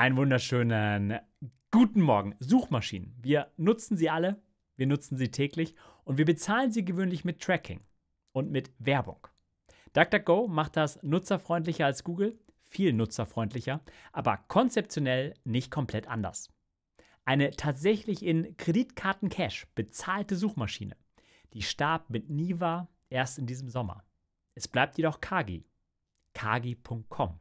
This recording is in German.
Einen wunderschönen guten Morgen. Suchmaschinen. Wir nutzen sie alle, wir nutzen sie täglich und wir bezahlen sie gewöhnlich mit Tracking und mit Werbung. DuckDuckGo macht das nutzerfreundlicher als Google, viel nutzerfreundlicher, aber konzeptionell nicht komplett anders. Eine tatsächlich in Kreditkarten-Cash bezahlte Suchmaschine. Die starb mit Niva erst in diesem Sommer. Es bleibt jedoch Kagi. Kagi.com.